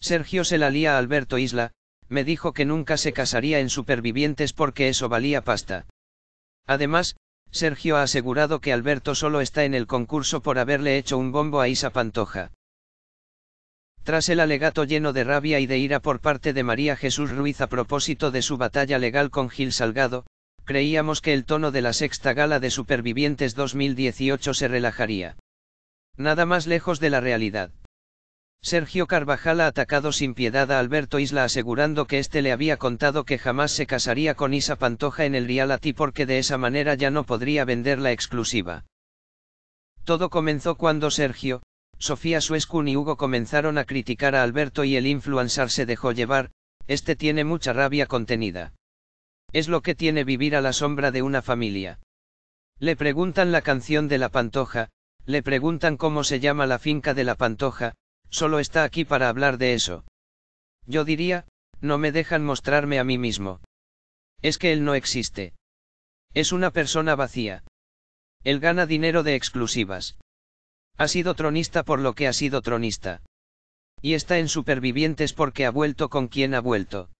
Sergio se la lía a Alberto Isla, me dijo que nunca se casaría en Supervivientes porque eso valía pasta. Además, Sergio ha asegurado que Alberto solo está en el concurso por haberle hecho un bombo a Isa Pantoja. Tras el alegato lleno de rabia y de ira por parte de María Jesús Ruiz a propósito de su batalla legal con Gil Salgado, creíamos que el tono de la sexta gala de Supervivientes 2018 se relajaría. Nada más lejos de la realidad. Sergio Carvajal ha atacado sin piedad a Alberto Isla asegurando que éste le había contado que jamás se casaría con Isa Pantoja en el reality porque de esa manera ya no podría vender la exclusiva. Todo comenzó cuando Sergio, Sofía Suescun y Hugo comenzaron a criticar a Alberto y el influencer se dejó llevar, este tiene mucha rabia contenida. Es lo que tiene vivir a la sombra de una familia. Le preguntan la canción de la Pantoja, le preguntan cómo se llama la finca de la Pantoja, Solo está aquí para hablar de eso. Yo diría, no me dejan mostrarme a mí mismo. Es que él no existe. Es una persona vacía. Él gana dinero de exclusivas. Ha sido tronista por lo que ha sido tronista. Y está en supervivientes porque ha vuelto con quien ha vuelto.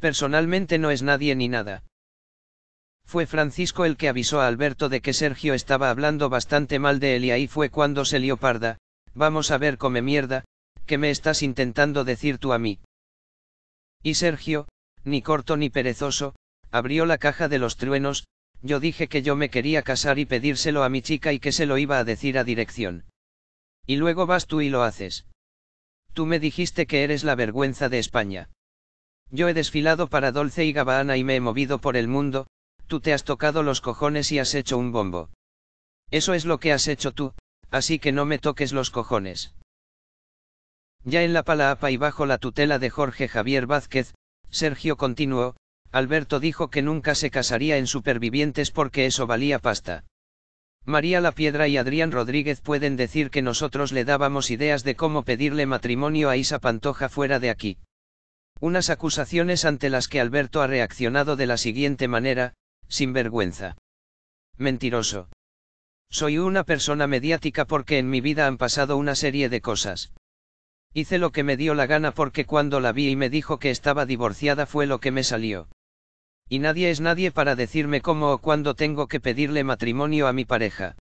Personalmente no es nadie ni nada. Fue Francisco el que avisó a Alberto de que Sergio estaba hablando bastante mal de él y ahí fue cuando se lió parda, Vamos a ver come mierda, ¿qué me estás intentando decir tú a mí? Y Sergio, ni corto ni perezoso, abrió la caja de los truenos, yo dije que yo me quería casar y pedírselo a mi chica y que se lo iba a decir a dirección. Y luego vas tú y lo haces. Tú me dijiste que eres la vergüenza de España. Yo he desfilado para Dolce y Gabbana y me he movido por el mundo, tú te has tocado los cojones y has hecho un bombo. Eso es lo que has hecho tú, así que no me toques los cojones. Ya en la Palapa y bajo la tutela de Jorge Javier Vázquez, Sergio continuó, Alberto dijo que nunca se casaría en Supervivientes porque eso valía pasta. María La Piedra y Adrián Rodríguez pueden decir que nosotros le dábamos ideas de cómo pedirle matrimonio a Isa Pantoja fuera de aquí. Unas acusaciones ante las que Alberto ha reaccionado de la siguiente manera, sin vergüenza. Mentiroso. Soy una persona mediática porque en mi vida han pasado una serie de cosas. Hice lo que me dio la gana porque cuando la vi y me dijo que estaba divorciada fue lo que me salió. Y nadie es nadie para decirme cómo o cuándo tengo que pedirle matrimonio a mi pareja.